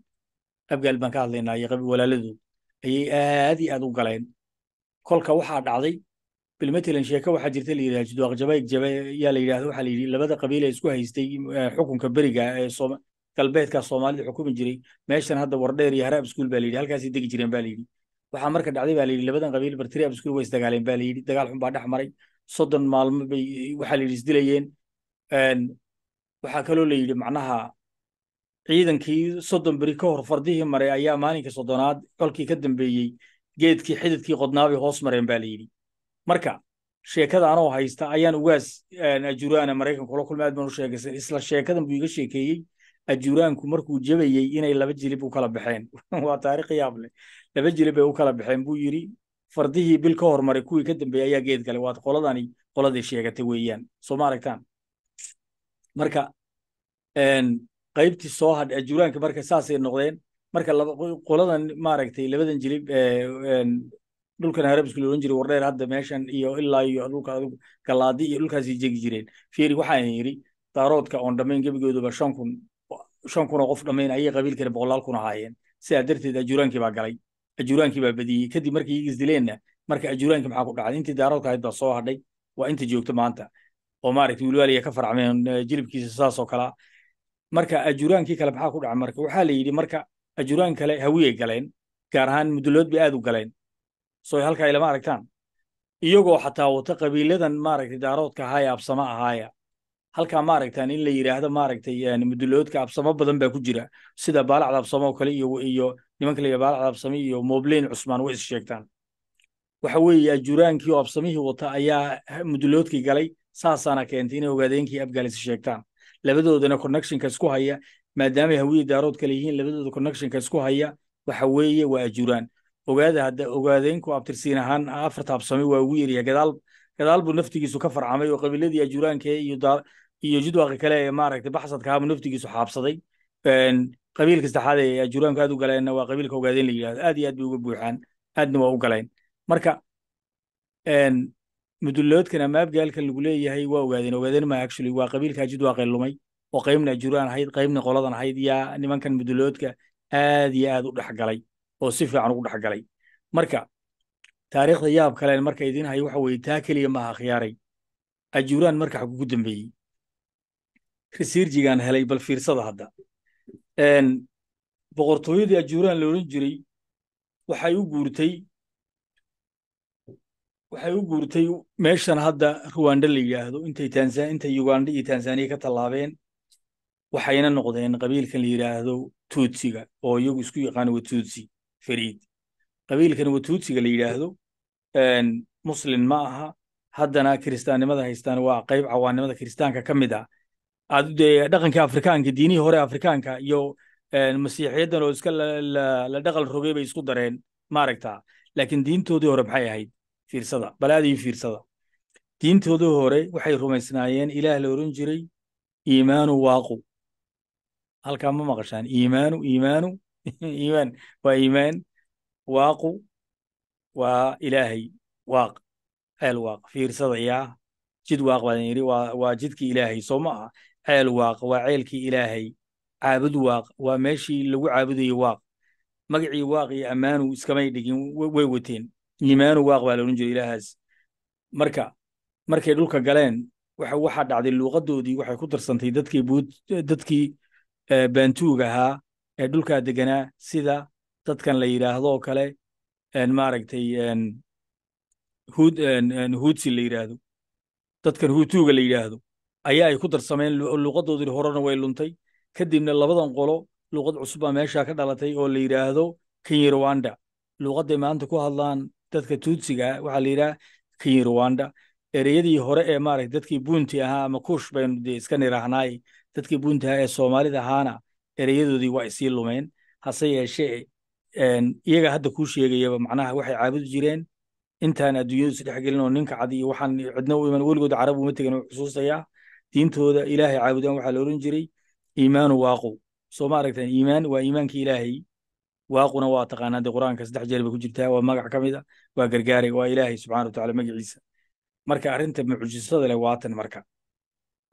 abgaal baan ka hadlaynaa iyo qabiil walaaladood ayay aad iyo aad u galeen kolka waxaa dhacday bilmatalan sheeke waxaa jirta la yidhahda jidwaaq jabayg jabeyaa la yidhahdo waxaa la labada qabiil isku haystay xukunka beriga ee galbeedka soomaalida xukumi jiray meeshan hadda wardheer iyo haraab iskuul baa la yidhi halkaasay degi jireen baa la yidhi waxaa marka dhacday baa layidhi labadan qabiil bartiri abskuri way isdagaaleen baa layidhi dagaal xun baa dhex soddon maalmo bay waxaa layidhi isdilayeen waxaa kaloo layidhi macnaha ciidankii soddon beri ka hor fardihii maray ayaa maalinka soddonaad colkii ka dambeeyey geedkii xididkii qodnaabay hoos mareen baa layidhi marka sheekada anoo haysta ayaan ugaas ajuraana maraykan kula kulma aad baan u sheegaysan isla sheekadan buu iga sheekeeyey ajuraanku markuu jabayey inay laba jili buu kala baxeen waa taariikh yaab leh laba jili bay u kala baxeen buu yidhi fardihii bil ka hormaray kuwii ka dambeeyey ayaa geed galay waad qoladani qoladii sheegatay weeyaan soo ma aragtaan marka qaybtii soo hadh ajuraanka marka saasay noqdeen marka qoladan maaragtay labadan jili dhulkan harabisku la odhan jiray wardheer hadda meeshan iyo ilaa iyo dhulka galaadi iyo dhulkaasay jegi jireen fiiri waxaan yidhi daaroodka oon dhammayn gebigooduba shan kun shan kun oo qof dhammayn ayay qabiil kale boqolaal kun ahaayeen sidaa darteed ajuraankii baa galay ajuraankii baa badiyey kadib markii isdileenna marka ajuraanki maxaa ku dhacday intii daaradka ahayd baa soo hadhay waa inta joogta maanta oo maaragtay wilwaaliga ka faracmeen jilibkiisa saasoo kalea marka ajuraankii kale maxaa ku dhacay marka waxaa la yidhi marka ajuraan kale hawiyay galeen gaar ahaan mudulood bay aad u galeen sooy halkaa ilama aragtaan iyagoo xataa wata qabiiladan maaragtay daaroodka ahaaya absama ahaaya halkaa maaragtaan in la yidhaahdo maaragtay muduloodka absamo badan baa ku jira sida baalacda absamo kale iyo nimanka layabaal cadabsami iyo mobleyn cusmaan way is sheegtaan waxa weeye ajuraankii oo absamihii wata ayaa mudloodkii galay saasaana keentay inay ogaadeenkii abgalis sheegtaan labadoodana connectionka isku haya maadaamay hawiye daarood kale yihiin labadooda connectionka isku haya waxa weeye waa ajuraan ogaada hadda ogaadeenku abtirsiin ahaan afarta absami waa ugu yeryahay gadaal gadaal naftigiisu ka farcamay oo qabiiladii ajuraankee iyo iyo judwaaqi kale ee maaragtay baxsadka naftigiisu xaabsaday qabiilka saddexaad ee ajuraanku aad u galeenna waa qabiilka ogaadeen la yidhahdo aad iyo aad bay uga buuxaan aadna waa u galeen marka mudulloodkan ama abgaalkan lagu leeyahay waa ogaadeen ogaadeen ma actually waa qabiilka ajidwaaqe lumay oo qaybna ajuraan ahayd qaybna qoladan ahayd yaa nimankan mudulloodka aad iyo aad u dhexgalay oo si fiican ugu dhexgalay marka taariikhda yaab kaleen marka idin hayo waxa weeye taa keliya maaha khiyaaray ajuuraan markax kugu dambeeyey risiirjigaan helay bal fiirsada hadda boqortooyadii ajuuraan loodhan jiray waxay u guurtay waxay u guurtay meeshan hadda ruwanda la yidhaahdo intay tansa intay uganda iyo tanzaniya ka tallaabeen waxayna noqdeen qabiilkan la yidhaahdo tuutsiga oo iyagu isku yaqaan watuutsi fariid qabiilkan watuutsiga la yidhaahdo muslin ma aha haddana kiristaannimada haystaan waa qayb cawaanimada kiristaanka ka mid ah dhaqankii afrikaanka diinihii hore afrikaanka iyo masiixiyaddan oo iska la dhaqal rogay bay isku dareen maaragta laakiin diintoodii hore maxay ahayd fiirsada balaadii fiirsada diintoodii hore waxay rumaysnaayeen ilaah la oran jiray iimaanu waaqu halkaa ma maqashaan iimaanu iimaanu iimaan waa iimaan waaqu waa ilaahay waaq eel waaq fiirsada yaa jid waaq baan yidhi waa jidkii ilaahay soo ma ah ceel waaq waa ceelkii ilaahay caabud waaq waa meeshii lagu caabudayey waaq magacii waaq iyo ammaanu iskamay dhigin way wateen iimaanu waaq baa laodhan jiray ilaahaas marka markay dhulka galeen waxaa dhacday luuqadoodii waxay ku darsantay dadkii buud dadkii eh, baantuug ahaa ee dhulkaa deganaa sida dadkan la yidhaahdo kale maaragtay hud hudsi la yidhaahdo dadkan huutuuga la yidhaahdo ayaa ay ku darsameen luqadoodii horena way luntay kadibna labadan qolo luqad cusubbaa baa meeshaa ka dhalatay oo la yidhaahdo kenyarwanda luuqadday maanta ku hadlaan dadka tuutsiga waxaa la yidhaha kenyarwanda ereyadii hore ee maaragta dadkii buunti ahaa ama kuush baynu dee iska niraahnaaye dadkii buunti ahaa ee soomaalida ahaana ereyadoodii waa isii lumeen hase yeeshee iyaga hadda kuu sheegayaba macnaha waxay caabudi jireen intaan adduunyadu isdhex oo ninka cadi waxaan cidna u iman weligood carab uma tegin oo diintooda ilaahay caabudaan waxaa la odhan jiray iimaanu waaqu soo ma aragtan iimaan waa iimaanka ilaahay waaquna waa taqaanaa dee qur'aanka saddex jeer ku jirtaa waa magac ka mid a waa gargaaray waa ilaahay subxana watacala magaciisa marka arrinta mucjisada leh waatan marka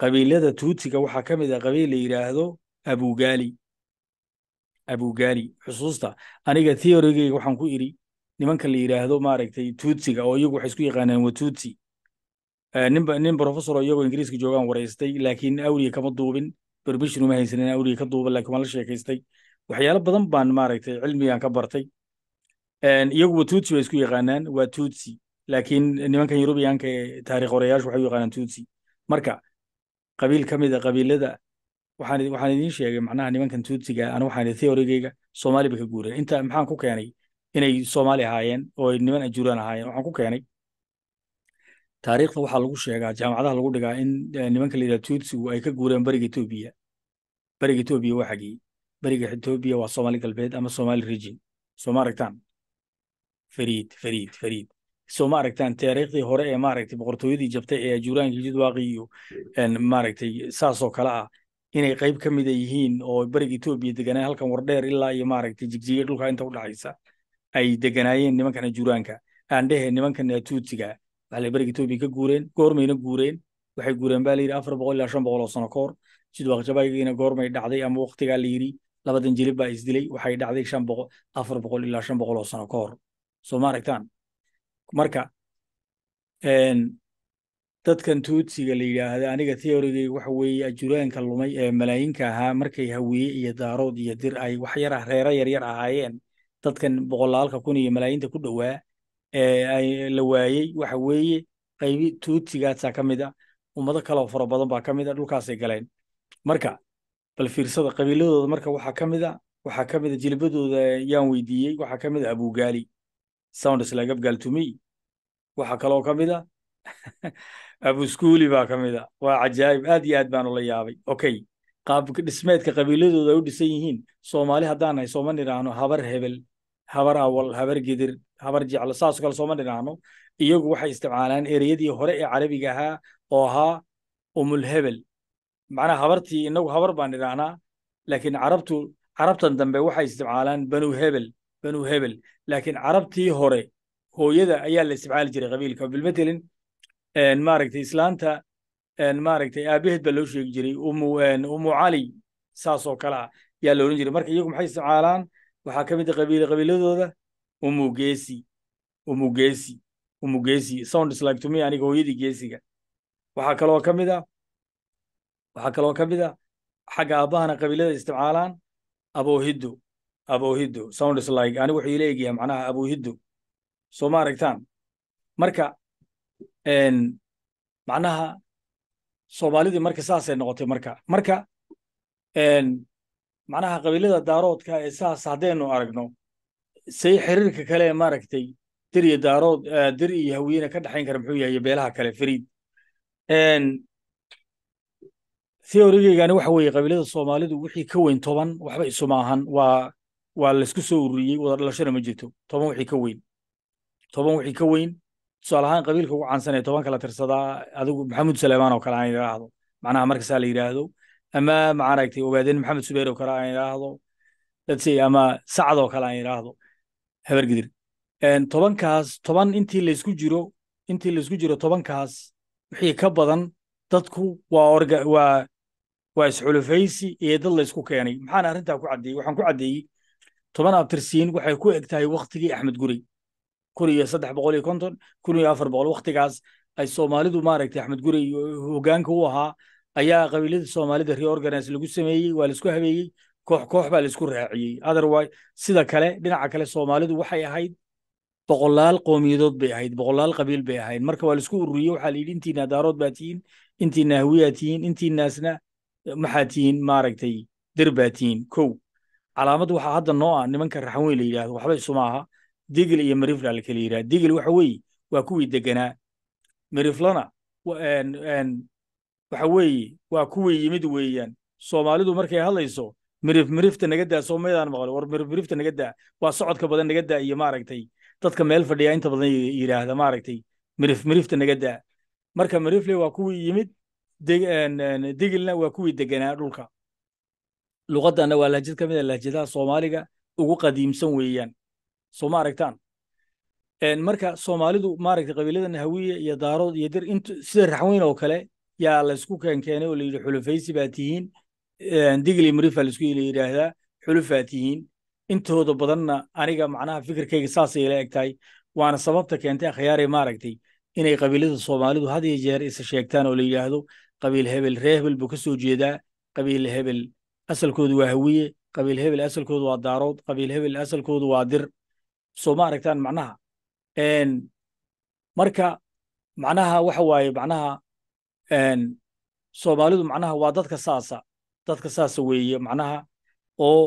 qabiilada tuutiga waxaa ka mid a qabiil la yidhaahdo abugaali abugaali xusuusta aniga theorigeyga waxaan ku iri nimanka la yidhaahdo maaragtay tuutiga oo iyagu waxay isku yaqaaneen watuuti nin rofesor iyagoo ingiriiska joogaan waraystay laakiin awliye kama duubin bermission uma haysanin awliye ka duuban lakin waan la sheekaystay waxyaalo badan baan maaragtay cilmigan ka bartay iyaguba tutsi bay isku yaqaanaan waa tutsi laakiin nimankan yurubiyanka ee taarikh horeyaashu waxay u yaqaanaan tutsi marka qabiil ka mid a ah qabiilada waxaan idiin sheegay macnaha nimankan tutsiga ana waxaan theorigeyga soomaali bay ka guureen inta maxaan ku keenay inay soomaali ahaayeen oo niman ajuuraan ahaayeen waxaan ku keenay taariikhda waxaa lagu sheegaa jaamacadaha lagu dhigaa in eh, nimanka la layidhaha tuutsigu ay ka guureen bariga etoobiya bariga etoobiya waa xagii bariga etoobiya waa soomaali galbeed ama somali region soo ma aragtaan fariid fariid fariid soo ma aragtaan taariikhdii hore ee maaragtay boqortooyadii jabtay ee juuraankii jidwaaqi iyo maaragtay saasoo kale ah inay qayb ka mida yihiin oo bariga etoobiya deganaan halkan wardheer ilaa iyo maaragtay jigjiga dhulka inta u dhaxaysa ay deganaayeen nimankan ajuuraanka aandhehe nimankan tuutsiga waxaala beriga etoobiya ka guureen goormayna guureen waxay guureen ba layidhi afar boqol ilaa shan boqol oo sano ka hor goormay dhacday eh, ama waqtigaa la labadan jilib baa isdilay waxay dhacday shan boqol afar boqol ilaa shan boqol oo sano ka soo ma aragtaan marka dadkan tuutsiga la yidhaahda aniga theorigay waxa weeye ajuraanka lumay ee malaayiinka ahaa markay haweeye iyo daarood iyo dir ay wax reero yaryar ahaayeen dadkan boqolaalka kun iyo malaayinta ku dhowaa la waayey waxa weeye qaybi tuutigaasaa ka mid a ah, ummado kaleo fara badan baa ka mid a ah, dhulkaasay galeen marka bal fiirsada qabiiladooda marka waxaa ka mid a ah, waxaa ka mid a jilbadooda yaan weydiiyey waxaa ka mid a abugaali sounds like abgaaltumey waxaa kaloo ka mid a abuskuuli baa ka mid a waa cajaa'ib aad iyo aad baanu la yaabay okay qaab dhismeedka qabiiladooda ay u dhisan yihiin soomaali haddaan hay sooma nidhaahno habar hebel habar awal habar gidir habar jeclo saasoo kale sooma dhinaacno iyagu waxay isticmaalaan ereyadii hore ee carabiga ahaa oo ahaa umulhebel macnaha habartii inagu habar baan nidhaahnaa laakiin carabtu carabtan dambe waxay isticmaalaan banu hebel banu hebel laakiin carabtii hore hooyada ayaa la isticmaali jiray qabiilka bilmetelin maaragtay islaanta maaragtay aabaheed baa loo sheegi jiray umu umu cali saasoo kale ah yaa la odhan jiray marka iyagu maxay isticmaalaan waxaa ka mid a ah qabiil qabiiladooda umugesi umugesi umugesi sounds like to me aniga hooyadii geesiga waxaa kaloo ka mid ah waxaa kaloo ka mid a ah xagga aabbahana qabiilada isticmaalaan abohiddo abohiddo sounds like anigu wuxuu ila egyahay macnaha abohiddo soo ma aragtaan marka n macnaha soomaalidii marka saasay noqotay marka marka macnaha qabiilada daaroodka ee saas haddaynu aragno say xiriirka kale ee maaragtay dir iyo daarood dir iyo hawiyeena ka dhexayn kara muxuu yahay iyo beelaha kale fariid theorigeygaani waxa weeye qabiilada soomaalidu wixii ka weyn toban waxba isuma ahan waa waa laysku soo ururiyey wada ma jirto toban wixii ka weyn toban wixii ka weyn tusaale ahaan qabiilka ugu caansan ee tobanka la tirsadaa adigu maxamuud suleymaan oo kale aan idhaahdo macnaha markasaa la yidhaahdo ama maaragtay ogaadeen maxamed subeer oo kale aan idhaahdo let's say ama sacd oo kale aan idhaahdo habargidir tobankaas toban intii laysku jiro intii laysku jiro tobankaas wixii ka badan dadku waa waa isxulufaysi iyo dad laysku keenay maxaan arrintaa ku caddeeyey waxaan ku caddeeyey toban abtirsiin waxay ku eg tahay wakhtigii axmed guri kun iyo saddex boqol iyo konton kun iyo afar boqol wakhtigaas ay soomaalidu maaragtay axmed guri hogaanka u ahaa ayaa qabiilada soomaalida reorganize lagu sameeyey waa laisku habeeyey koox koox baa laisku raaciyey otherwise sida kale dhinaca kale soomaalidu waxay ahayd boqolaal qoomiyadood bay ahayd boqolaal qabiil bay ahayd marka waa laisku ururiyey waxaa la intiina daarood baa tihiin intiina hawiyaa tihiin intiinaasna maxaa tihiin maaragtay derbaa tihiin kow calaamad waxaa hadda noo ah nimanka raxanweyn la yidhaahdo waxba isuma digil iyo marifla la kala yidhaha digil waxa weeye waa kuwii deganaa mariflana waxa weeye waa kuwii yimid weeyaan soomaalidu markay hadlayso mirif mirifta nagadaa soomaydaan maqlo war mirif mirifta nagadaa waa socodka badan nagadaa iyo maaragtay dadka meel fadhiya inta badan yidhaahda maaragtay mirif mirifta nagadaa marka mirifle waa kuwii yimid digilna waa kuwii deganaa dhulka luqadana waa lahjad ka mid a ah lahjadaha soomaaliga ugu qadiimsan weeyaan soo ma aragtaan marka soomaalidu maaragtay qabiiladan hawiye iyo daarood iyo dir sida raxweyn oo kale yaa laysku keenkeenay oo la yidhi baa tihiin digli marifa la isku ila intooda badanna aniga macnaha fikirkayga saasay ila eg waana sababta keentay akhyaare maaragtay inay qabiilada soomaalidu had iyo jeer isa sheegtaan oo la yidhaahdo qabiil hebel ree hebel buu ka soo jeedaa qabiil hebel asalkoodu waa hawiye qabiil hebel asalkoodu waa daarood qabiil hebel asalkoodu waa dir soo ma aragtaan macnaha marka macnaha waxa waaye macnaha soomaalidu macnaha waa dadka saasa dadka saas weeye macnaha oo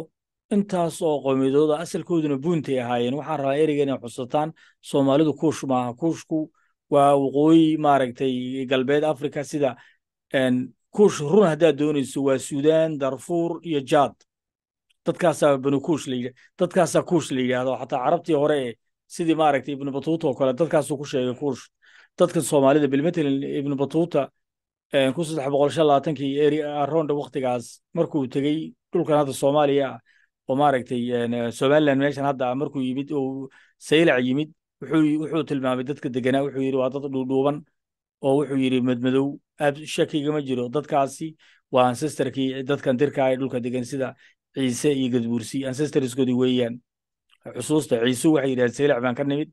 intaas oo qoomidooda asalkooduna buuntay ahaayeen waxaan rabaa ereyga inay xusataan soomaalidu kuush maaha kuushku waa waqooyi maaragtay galbeed africa sida kuush run haddaad doonayso waa sudan darfuur iyo jaad dadkaasaa banukuush layidha dadkaasaa kuush la yidhaahdo xataa carabtii hore ee sidii maaragtay ibnu batuuta oo kale dadkaasuu ku sheegay kuush dadkan soomaalida bilmatalan ibnu batuuta ku saddex boqol shan labaatanki arounda waktigaas markuu tegey dhulkan hadda soomaaliya ah oo maaragtay somalilan meeshan hadda markuu yimid oo saylac yimid wuxuu tilmaamay dadka deganaa wuxuu yidhi waa dad dhuudhuuban oo wuxuu yidhi madmadow aad shakigama jiro dadkaasi waa ancesterkii dadkan dirkaa ah ee dhulka degan sida ciise iyo gadbuursi ancestorskoodi weeyaan xusuusta ciise waxay yidhahdeen saylac baan ka nimid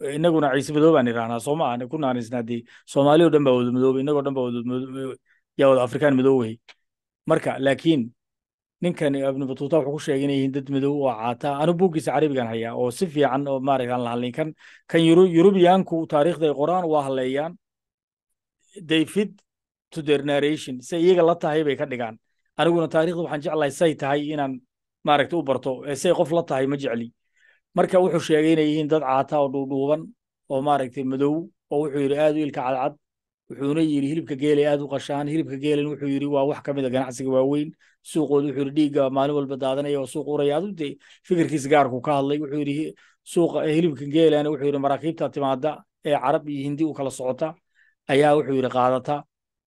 inaguna ciise madoob aan irahnaa sooma aan ku naanaysna dee soomaali o dhan baa wada madoobay inagoo dhan baa yaa wada afrikaan madoobay marka laakiin ninkan ibnu batuuta wuxuu ku sheegay inay yihiin dad madow oo caataa anu buuggiisa carabigan hayaa oo si fiican oo maaragta la hadlayn kan kan yurubiyaanku taariikhda qoraan waa hadleeyaan they fit to their narration si iyaga la tahay bay ka dhigaan aniguna taarikhda waxaan jeclahay say tahay inaan maaragta u barto eh, say qof la tahay ma jecli marka wuxuu sheegay inay yihiin dad caata oo dhuudhuuban oo maaragtay madow oo wuxuu yidhi aad u ilka cadcad wuxuuna yidhi hilibka geelay aad u qashaan hilibka geelan wuxuu yidhi waa wax ka mid a ah ganacsiga waaweyn suuqooda wuxuu yidhi dhiigga maalin walba daadanaya oo suuq uraya aad udee fikirkiisa gaarku ka hadlay wuxuu yidhi suuqa eh, hilibka geelana wuxuu yidhi maraakiibta timaada ee carab iyo hindi u kala socota ayaa wuxuu yidhi qaadata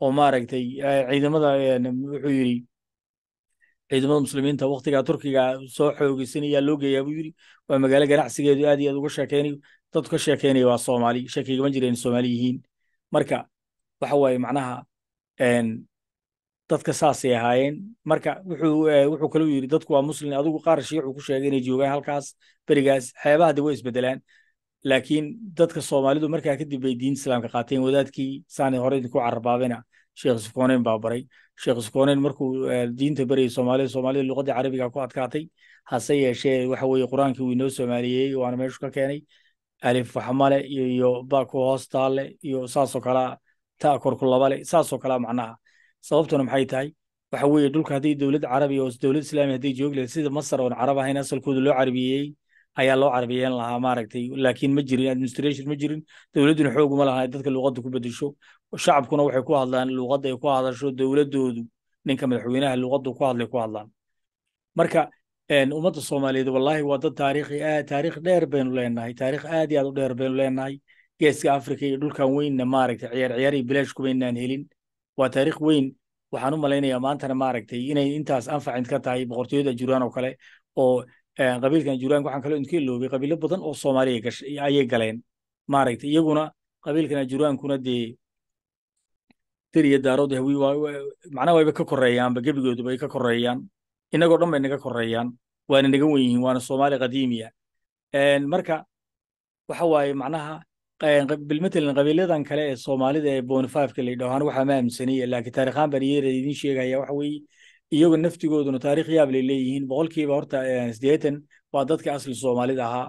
oo maaragtay eh, ciidamada eh, wuxuu yidhi ciidamada muslimiinta waktigaa turkiga soo xoogeysanayaa loo geeyaa buu yiri waa magaalo ganacsigeedu aad iyo aad uga sheekeynayo dad ka sheekeynaya waa soomaali sheekeygama jireen soomaali yihiin marka waxa waaye macnaha dadka saasay ahaayeen marka wuxuu kalou yiri dadku waa muslin adigu qaar shiicu ku sheegay inay joogaan halkaas berigaas xeebaha de way isbedelaan laakiin dadka soomaalidu markaa kadib bay diin islaamka qaateen wadaadkii saani hore idinku carabaabayna sheekh sukonen baa baray sheekh sukonen markuu eh, diinta berayay soomaalida soomaalida luqadda carabiga ku adkaatay hase yeeshee waxa weye qur-aankii wuu inoo soomaaliyeeyey waana meeshu ka keenay alif waxmale iyo baku hoostaale iyo saasoo kalea ta korku labale saasoo kalea macnaha sababtuna maxay tahay waxa weye dhulka haddii dowlad carabiga oo dowlad islaamiya hadday joogi lahayd sida masar oon carab ahayn asalkooda loo carabiyeeyey ayaa loo carabiyeyn lahaa maaragtay laakiin ma jirin administration ma jirin dowladduna xooguma lahaa dadka luuqadda ku bedesho shacabkuna waxay ku hadlaan luuqadda ay ku hadasho dowladdoodu ninka madaxweynaha luuqaddu ku hadlay ku hadlaan marka ummadda soomaaliyeed wallaahi waa dad taariikhi taariikh dheer baynu leenahay taariikh aad iyo aad u dheer baynu leenahay geeska afrika iyo dhulkan weynna maaragtay ciyaar ciyaariy bilaash kumaynaan helin waa taariikh weyn waxaan u malaynayaa maantana maaragtay inay intaas anfacint ka tahay boqortooyada jiraan oo kale oo qabiilkan juulanka waxaan kaloo idinka iloobay qabiilo badan oo soomaaliya gash ayay galeen maaragta iyaguna qabiilkan ajuraankuna dee der iyo daarood hawi eh, macnaha wayba ka korreeyaanba gebigooduba ay ka korreeyaan innagoo dhan bay naga korreeyaan waana naga wen yihiin waana soomaali qadiimiya marka waxa waaye macnaha bilmatalan qabiiladan kale ee soomaalida ee bonifafka la yidhaho ana waxaa ma laakiin taarikhaan baan iyara idin sheegaya waxa weeye iyaga naftigooduna taarikh yaab lay leeyihiin boqolkiiba horta sideetan waa dadka asli soomaalida ahaa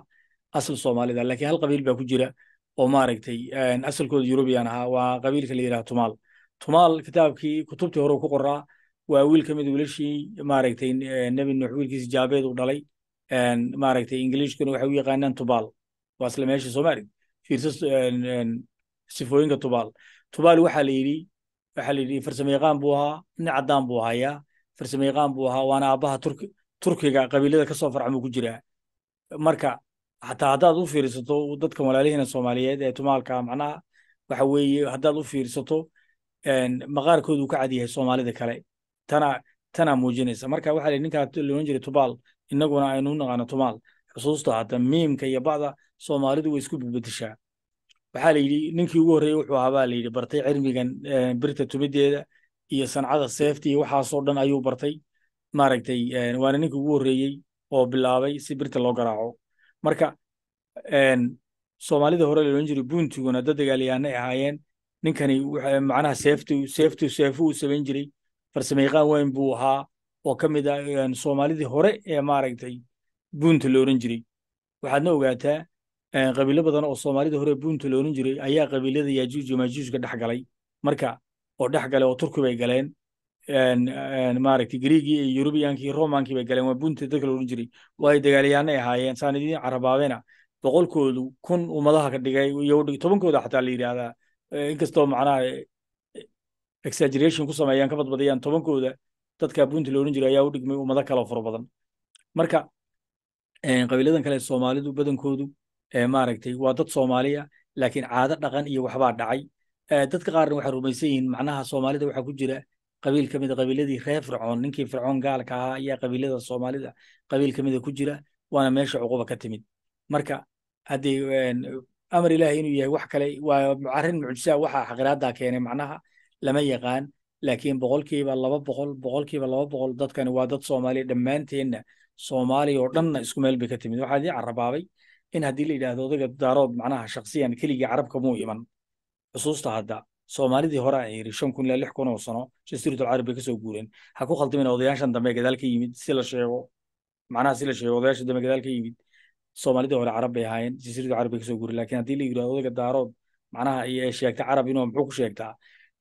asl soomaalida lakiin hal qabiil baa ku jira oo maaragtay asalkooda yurubiyan ahaa waa qabiilka la yidhaha tumaal tumaal kitaabkii kutubtii hore ku qoraa waa wiil ka mid wiilashii maaragtay nebi nuux wiilkiisi jaabeed u dhalay maaragtay ingiliishkuna waxay u yaqaanaan tubaal waa isla meeshii fiirsa sifooyinka tubaal tubaal waxaa la yidhi waxaa la yidhi farsamayaqaan buu ahaa nin caddaan buu hayaa farsamayaqaan buu ahaa waana aabaha turkiga qabiilada kasoo soo farcamuu ku jiraa marka xataa haddaad u fiirsato dadka walaalihiina soomaaliyeed ee tumaalka macnaha waxa weeye haddaad u fiirsato maqaarkoodu ka cadyahay soomaalida kale tana tanaa muujinaysa marka waxaa lii ninkaa loodhan jiray tubaal innaguna aynu u naqaano tumaal xusuusta hata miimka iyo bacda soomaalidu way isku bedbedeshaa waxaa la yidhi ninkii ugu horreeyey wuxuu ahaa la yidhi bartay cilmigan birta tumideeda iyo sancada seefta iyo waxaasoo dhan ayuu bartay maaragtay waana ninka ugu horreeyey oo bilaabay si birta loo garaaco marka soomaalida hore loodhan jiray buntiguna dad dagaalyahanay ahaayeen ninkani macnaha seeftu seeftu seefu uu samayn jiray farsamayaqaan weyn buu ahaa oo ka mid ah soomaalidii hore ee maaragtay buunta lo jiray waxaadna ogaataa qabiilo badan oo soomaalida hore buunta lo jiray ayaa qabiilada yaajuuj iyo maajuujka dhex marka oo dhex galay oo turki bay galeen maaragtay griigii iyo yurubiyankii iyo bay galeen waa bunti dadka la odhan jiray waayo dagaalayaanay ahaayeen saan idiin boqolkoodu kun ummadaha ka dhigay iyo tobankooda xataa la yidhaahdaa inkastoo macnaha e, exaggeration ku sameeyaan ka badbadiyaan tobankooda dadka bunti la jiray ayaa u dhigmay ummado kale fara badan marka qabiiladan kale soomaalidu badankoodu maaragtay waa dad soomaali ah laakiin caado dhaqan iyo waxbaa dhacay Eh, dadka qaarna waxay rumaysan yihiin macnaha soomaalida waxaa ku jira qabiil kamida ah qabiiladii reer fircoon ninkii fircoon gaalka ahaa ayaa qabiilada soomaalida qabiil kamida ah ku jira waana meesha cuquba ka timid marka haddii amar ilaahi inuu yahay wax kale waa arrin mucjisa waxa xaqiraada keenay macnaha lama yaqaan laakiin boqolkiiba laba boqol boqolkiiba laba boqol dadkani waa dad soomaaliya dhammaanteenna soomaaliya oo dhanna isku meel bay ka timid waxaa idin carabaabay in haddii la yidhaahdo odaga daarood macnaha shaksiyan keligii carabka muu iman xusuusta hadda soomaalidii hore aan yiri shan kun ilaa lix kun oo sano jasiiratulcarab bay kasoo guureen ha ku khaldimin odayaashan dambe gadaal ka yimid si la sheego macnaha si la sheego odayaashan dambe gadaal ka yimid soomaalidii hore carab bay ahaayeen jasiiratulcarab bay kasoo guureen laakiin haddii la yirahdo odayga daarood macnaha iyo sheegta carab inuu muxuu ku sheegtaa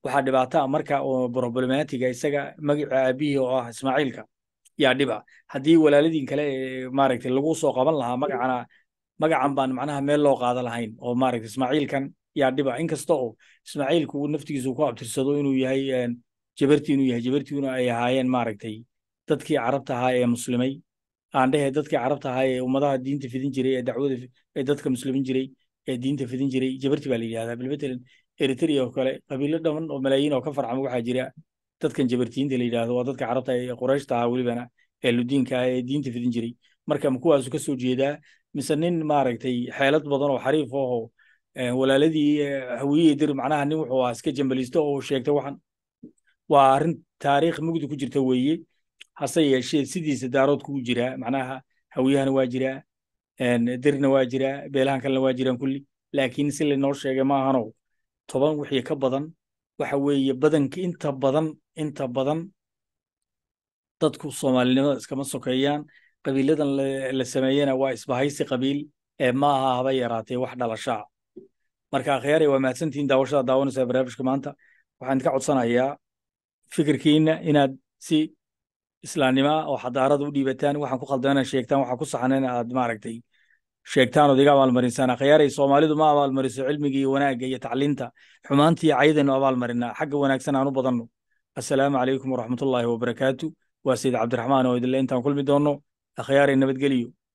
waxaa dhibaata ah marka oo problematiga isaga magaca aabihii oo ah ismaaciilka yaa dhiba haddii walaaladin kale ee maaragtay lagu soo qaban lahaa magacana magacan baan macnaha meel loo qaada lahayn oo maaragtay ismaaciilkan yaa dhiba inkasta oo ismaaciilku naftigiisu ku abtirsado inuu yahay jabartii inuu yahay jabartiina ay ahaayeen maaragtay dadkii carabta ahaa ee muslimay aan dhehe dadkii carabta ahaa ee ummadaha diinta fidin jiray ee dacwada ee dadka muslimin jiray ee diinta fidin jiray jabarti baa la yidhahdaa bilmatalan eritrea oo kale qabiilo dhaman oo malaayiin oo ka farcama waxaa jira dadkan jabartiinta la yidhahdo waa dadka carabta ee qurayshta ahaa welibana ee ludiinka ah ee diinta fidin jiray marka ma kuwaasu ka soo jeedaa mise nin maaragtay xeelad badan oo xariif ahoo walaaladii hawiyeydir macnaha nin wuxuu ahaa iska jambalisto oo sheegtay waxan waa arrin taariikh mugdi ku jirta weeye hase yeeshee sidiisa daarood kugu jiraa macnaha hawiyahana waa jiraa dirna waa jiraa beelahan kalena waa jiraan kulli laakiin si laynoo sheegay maahano toban wixii ka badan waxa weeye badanka inta badan inta badan dadku soomaalinimada iskama sokeeyaan qabiiladan la sameeyena waa isbahaysi qabiil ee aha haba yaraatee wax dhalashaa marka akhyaari waa mahadsantihin daawashada daawanaysa barnaamijka maanta waxaan idinka codsanayaa fikirkiina inaad si islaamnimaa ah oo xadaarada u dhiibataan waxaan ku khaldana sheegtaan waxaan ku saxnan aad maaragtay sheegtaan ood iga abaalmarinsaan akhyaarey soomaalidu ma abaalmariso cilmiga wanaagga iyo tacliinta xumaantiiyo cayadaynu abaalmarinaa xagga wanaagsan aanu badanno assalaamu calaykum waraxmatullaahi wabarakaatu waa sayid cabdiraxmaan oo idinle intaan kulmi doonno akhyaarey nabadgeliyo